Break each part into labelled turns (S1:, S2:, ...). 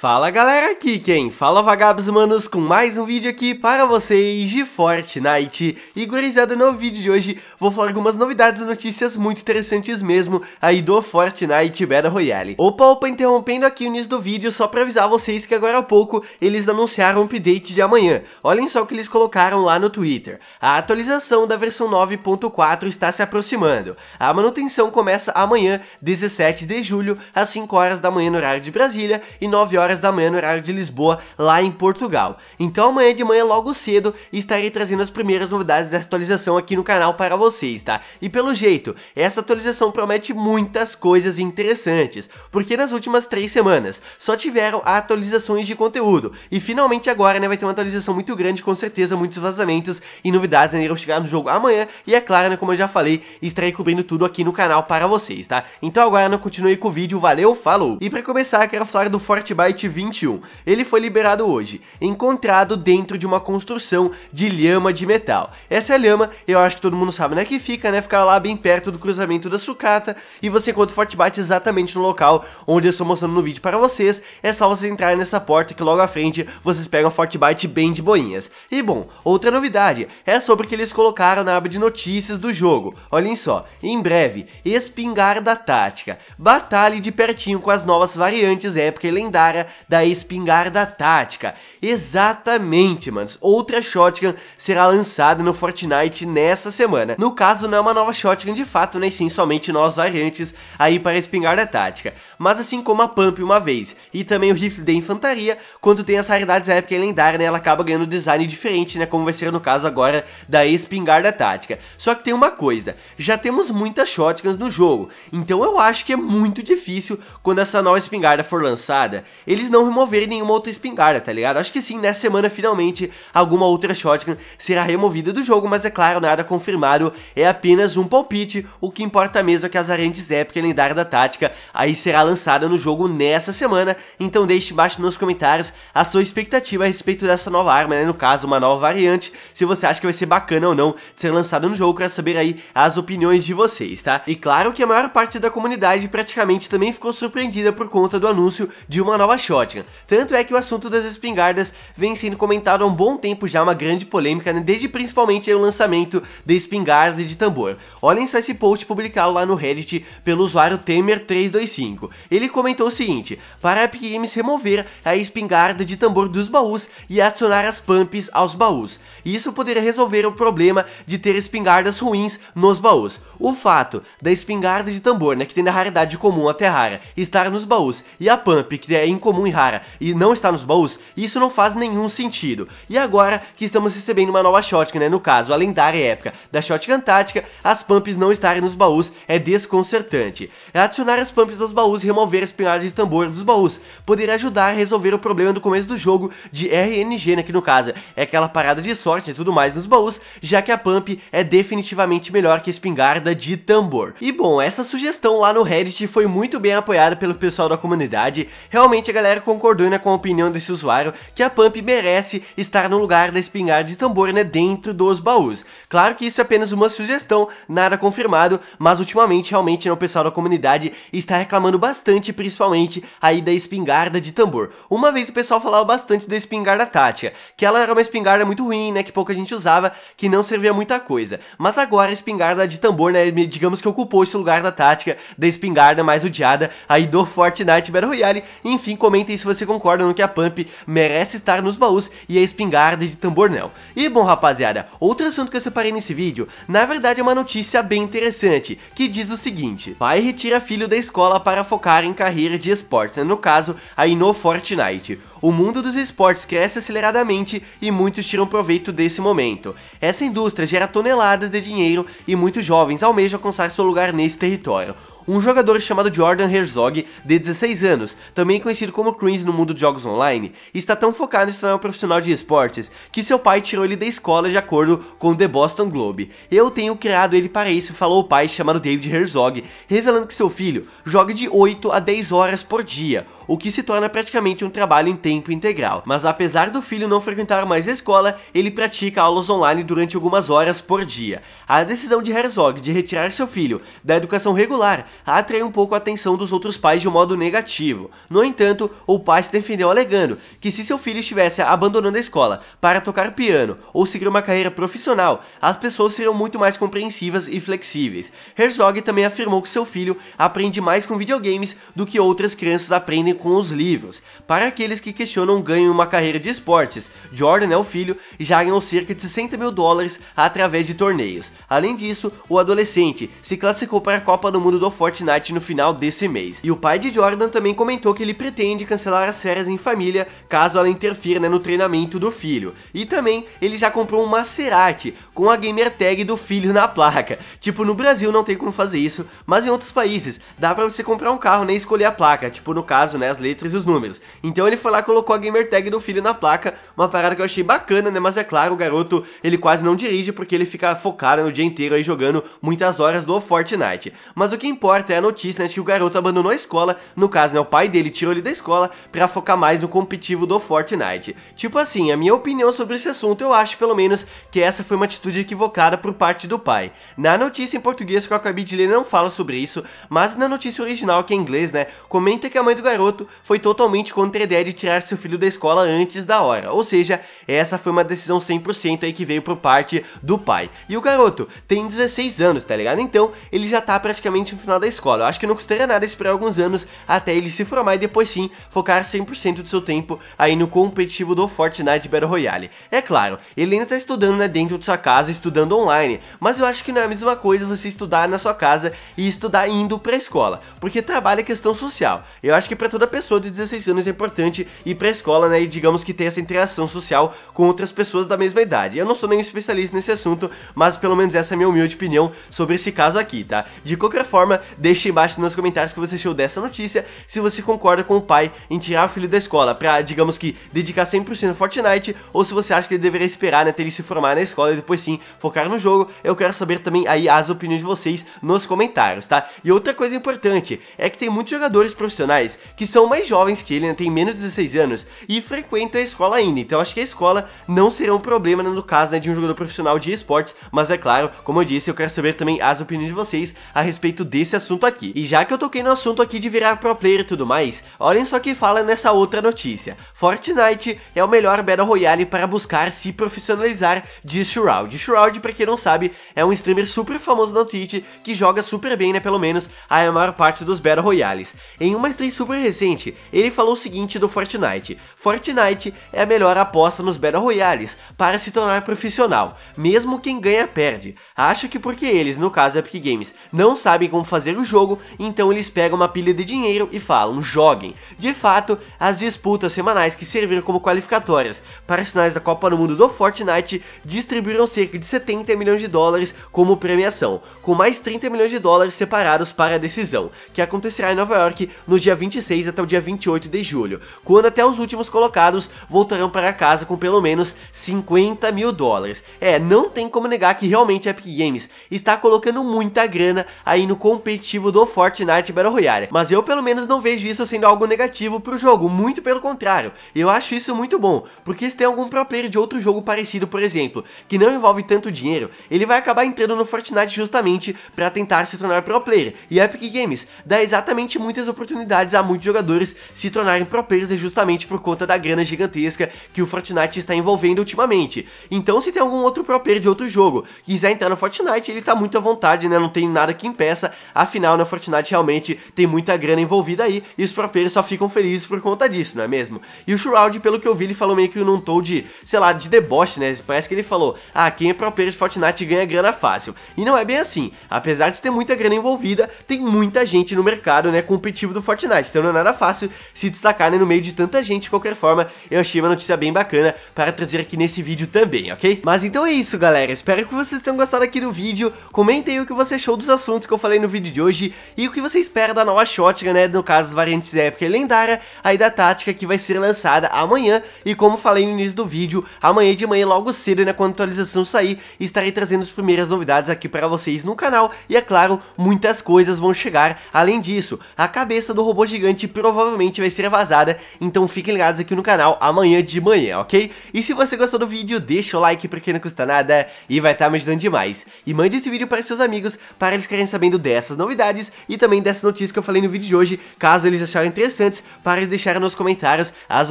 S1: Fala galera aqui quem? Fala vagabos manos com mais um vídeo aqui para vocês de Fortnite E gurizada, no vídeo de hoje vou falar algumas novidades e notícias muito interessantes mesmo aí do Fortnite Battle Royale Opa, opa, interrompendo aqui o início do vídeo só para avisar vocês que agora há pouco eles anunciaram o update de amanhã Olhem só o que eles colocaram lá no Twitter A atualização da versão 9.4 está se aproximando A manutenção começa amanhã, 17 de julho, às 5 horas da manhã no horário de Brasília e 9 horas horas da manhã no horário de Lisboa, lá em Portugal. Então amanhã de manhã logo cedo estarei trazendo as primeiras novidades dessa atualização aqui no canal para vocês, tá? E pelo jeito, essa atualização promete muitas coisas interessantes, porque nas últimas três semanas só tiveram atualizações de conteúdo, e finalmente agora né, vai ter uma atualização muito grande, com certeza muitos vazamentos e novidades né, irão chegar no jogo amanhã, e é claro, né, como eu já falei, estarei cobrindo tudo aqui no canal para vocês, tá? Então agora né, continuei com o vídeo, valeu, falou! E para começar, quero falar do Fortnite 21. Ele foi liberado hoje, encontrado dentro de uma construção de lhama de metal. Essa lhama, eu acho que todo mundo sabe, né, que fica, né, fica lá bem perto do cruzamento da sucata, e você encontra o Bite exatamente no local onde eu estou mostrando no vídeo para vocês, é só vocês entrarem nessa porta que logo à frente vocês pegam o Bite bem de boinhas. E bom, outra novidade, é sobre o que eles colocaram na aba de notícias do jogo, olhem só, em breve, espingarda tática, batalhe de pertinho com as novas variantes épica e lendária da espingarda tática. Exatamente, mano. Outra shotgun será lançada no Fortnite nessa semana. No caso, não é uma nova shotgun de fato, né? Sim, somente novas variantes aí para a espingarda tática. Mas assim como a Pump uma vez e também o rifle de infantaria, quando tem as raridades épica e lendária, né? Ela acaba ganhando design diferente, né? Como vai ser no caso agora da espingarda tática. Só que tem uma coisa, já temos muitas shotguns no jogo, então eu acho que é muito difícil quando essa nova espingarda for lançada, eles não removerem nenhuma outra espingarda, tá ligado? acho que sim, nessa semana finalmente alguma outra shotgun será removida do jogo, mas é claro, nada confirmado, é apenas um palpite, o que importa mesmo é que as Arendes Épica Lendária da Tática aí será lançada no jogo nessa semana, então deixe embaixo nos comentários a sua expectativa a respeito dessa nova arma, né, no caso uma nova variante, se você acha que vai ser bacana ou não de ser lançada no jogo, quero saber aí as opiniões de vocês, tá? E claro que a maior parte da comunidade praticamente também ficou surpreendida por conta do anúncio de uma nova shotgun, tanto é que o assunto das espingardas Guardas vem sendo comentado há um bom tempo já, uma grande polêmica, né? desde principalmente o lançamento da espingarda e de tambor. Olhem só esse post publicado lá no Reddit pelo usuário Temer325. Ele comentou o seguinte, para a Epic Games remover a espingarda de tambor dos baús e adicionar as pumps aos baús. Isso poderia resolver o problema de ter espingardas ruins nos baús. O fato da espingarda de tambor, né, que tem na raridade comum até rara, estar nos baús e a pump, que é incomum e rara, e não está nos baús, isso não não faz nenhum sentido. E agora que estamos recebendo uma nova Shotgun, né, no caso, a lendária época da Shotgun Tática, as pumps não estarem nos baús é desconcertante. É adicionar as pumps aos baús e remover as pinhadas de tambor dos baús poderia ajudar a resolver o problema do começo do jogo de RNG, né, que no caso é aquela parada de sorte e tudo mais nos baús, já que a pump é definitivamente melhor que a espingarda de tambor. E bom, essa sugestão lá no Reddit foi muito bem apoiada pelo pessoal da comunidade, realmente a galera concordou né, com a opinião desse usuário que a Pump merece estar no lugar da espingarda de tambor, né, dentro dos baús. Claro que isso é apenas uma sugestão, nada confirmado, mas ultimamente realmente né, o pessoal da comunidade está reclamando bastante, principalmente aí da espingarda de tambor. Uma vez o pessoal falava bastante da espingarda tática, que ela era uma espingarda muito ruim, né, que pouca gente usava, que não servia muita coisa. Mas agora a espingarda de tambor, né, digamos que ocupou esse lugar da tática da espingarda mais odiada aí do Fortnite Battle Royale. Enfim, comentem se você concorda no que a Pump merece parece estar nos baús e a espingarda de tambornel. E bom rapaziada, outro assunto que eu separei nesse vídeo, na verdade é uma notícia bem interessante, que diz o seguinte, pai retira filho da escola para focar em carreira de esportes, né? no caso, aí no Fortnite. O mundo dos esportes cresce aceleradamente e muitos tiram proveito desse momento. Essa indústria gera toneladas de dinheiro e muitos jovens almejam alcançar seu lugar nesse território um jogador chamado Jordan Herzog, de 16 anos, também conhecido como Crins no mundo de jogos online, está tão focado em se tornar um profissional de esportes que seu pai tirou ele da escola de acordo com o The Boston Globe. Eu tenho criado ele para isso, falou o pai chamado David Herzog, revelando que seu filho joga de 8 a 10 horas por dia, o que se torna praticamente um trabalho em tempo integral. Mas apesar do filho não frequentar mais a escola, ele pratica aulas online durante algumas horas por dia. A decisão de Herzog de retirar seu filho da educação regular atraiu um pouco a atenção dos outros pais de um modo negativo. No entanto, o pai se defendeu alegando que se seu filho estivesse abandonando a escola para tocar piano ou seguir uma carreira profissional, as pessoas seriam muito mais compreensivas e flexíveis. Herzog também afirmou que seu filho aprende mais com videogames do que outras crianças aprendem com os livros. Para aqueles que questionam em uma carreira de esportes, Jordan é o filho, já ganhou cerca de 60 mil dólares através de torneios. Além disso, o adolescente se classificou para a Copa do Mundo do Forte Fortnite no final desse mês. E o pai de Jordan também comentou que ele pretende cancelar as férias em família caso ela interfira né, no treinamento do filho. E também ele já comprou um Maserati com a gamer tag do filho na placa. Tipo, no Brasil não tem como fazer isso, mas em outros países dá para você comprar um carro nem né, escolher a placa, tipo no caso, né, as letras e os números. Então ele foi lá e colocou a gamer tag do filho na placa, uma parada que eu achei bacana, né, mas é claro, o garoto, ele quase não dirige porque ele fica focado no dia inteiro aí jogando muitas horas do Fortnite. Mas o que importa até a notícia né, de que o garoto abandonou a escola, no caso né, o pai dele tirou ele da escola, para focar mais no competitivo do Fortnite. Tipo assim, a minha opinião sobre esse assunto, eu acho pelo menos que essa foi uma atitude equivocada por parte do pai. Na notícia em português que eu acabei de ler não fala sobre isso, mas na notícia original que é em inglês, né, comenta que a mãe do garoto foi totalmente contra a ideia de tirar seu filho da escola antes da hora, ou seja, essa foi uma decisão 100% aí que veio por parte do pai. E o garoto tem 16 anos, tá ligado? Então, ele já tá praticamente no final da escola. Eu acho que não custaria nada esperar alguns anos até ele se formar e depois sim focar 100% do seu tempo aí no competitivo do Fortnite Battle Royale. É claro, ele ainda está estudando né, dentro de sua casa, estudando online, mas eu acho que não é a mesma coisa você estudar na sua casa e estudar indo para a escola, porque trabalho é questão social. Eu acho que para toda pessoa de 16 anos é importante ir para a escola né, e digamos que ter essa interação social com outras pessoas da mesma idade. Eu não sou nenhum especialista nesse assunto, mas pelo menos essa é a minha humilde opinião sobre esse caso aqui, tá? De qualquer forma, deixe embaixo nos comentários o que você achou dessa notícia, se você concorda com o pai em tirar o filho da escola, pra, digamos que, dedicar 100% a Fortnite, ou se você acha que ele deveria esperar, né, ter ele se formar na escola e depois sim focar no jogo, eu quero saber também aí as opiniões de vocês nos comentários, tá? E outra coisa importante é que tem muitos jogadores profissionais que são mais jovens que ele, né, tem menos de 16 anos e frequentam a escola ainda, então acho que a escola não será um problema né, no caso né, de um jogador profissional de esportes, mas é claro, como eu disse, eu quero saber também as opiniões de vocês a respeito desse assunto aqui. E já que eu toquei no assunto aqui de virar pro player e tudo mais, olhem só que fala nessa outra notícia. Fortnite é o melhor Battle Royale para buscar se profissionalizar, de Shroud. Shroud, pra quem não sabe, é um streamer super famoso na Twitch que joga super bem, né, pelo menos, a maior parte dos Battle Royales. Em uma stream super recente, ele falou o seguinte do Fortnite. Fortnite é a melhor aposta nos Battle Royales para se tornar profissional. Mesmo quem ganha perde. Acho que porque eles, no caso Epic Games, não sabem como fazer fazer o jogo, então eles pegam uma pilha de dinheiro e falam, joguem. De fato, as disputas semanais que serviram como qualificatórias para as finais da Copa do Mundo do Fortnite distribuíram cerca de 70 milhões de dólares como premiação, com mais 30 milhões de dólares separados para a decisão, que acontecerá em Nova York no dia 26 até o dia 28 de julho, quando até os últimos colocados voltarão para casa com pelo menos 50 mil dólares. É, não tem como negar que realmente a Epic Games está colocando muita grana aí no competitivo do Fortnite Battle Royale, mas eu pelo menos não vejo isso sendo algo negativo pro jogo, muito pelo contrário, eu acho isso muito bom, porque se tem algum pro player de outro jogo parecido, por exemplo, que não envolve tanto dinheiro, ele vai acabar entrando no Fortnite justamente para tentar se tornar pro player, e Epic Games dá exatamente muitas oportunidades a muitos jogadores se tornarem pro players justamente por conta da grana gigantesca que o Fortnite está envolvendo ultimamente, então se tem algum outro pro player de outro jogo, quiser entrar no Fortnite, ele tá muito à vontade, né, não tem nada que impeça, a Afinal, na Fortnite realmente tem muita grana envolvida aí e os pro players só ficam felizes por conta disso, não é mesmo? E o Shroud, pelo que eu vi, ele falou meio que num tom de, sei lá, de deboche, né? Parece que ele falou, ah, quem é pro player de Fortnite ganha grana fácil. E não é bem assim. Apesar de ter muita grana envolvida, tem muita gente no mercado, né, competitivo do Fortnite. Então não é nada fácil se destacar né, no meio de tanta gente. De qualquer forma, eu achei uma notícia bem bacana para trazer aqui nesse vídeo também, ok? Mas então é isso, galera. Espero que vocês tenham gostado aqui do vídeo. Comentem o que você achou dos assuntos que eu falei no vídeo de de hoje e o que você espera da nova Shotgun, né, no caso as variantes épica e lendária, aí da tática que vai ser lançada amanhã e como falei no início do vídeo, amanhã de manhã logo cedo, né, quando a atualização sair, estarei trazendo as primeiras novidades aqui para vocês no canal e é claro, muitas coisas vão chegar além disso. A cabeça do robô gigante provavelmente vai ser vazada, então fiquem ligados aqui no canal amanhã de manhã, ok? E se você gostou do vídeo, deixa o like porque não custa nada e vai estar tá me ajudando demais. E mande esse vídeo para seus amigos para eles querem sabendo dessas novidades novidades e também dessa notícia que eu falei no vídeo de hoje, caso eles acharem interessantes, para deixar deixarem nos comentários as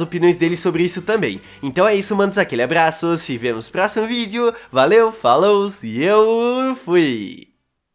S1: opiniões deles sobre isso também. Então é isso, manos, aquele abraço, se vemos no próximo vídeo, valeu, falou e eu fui!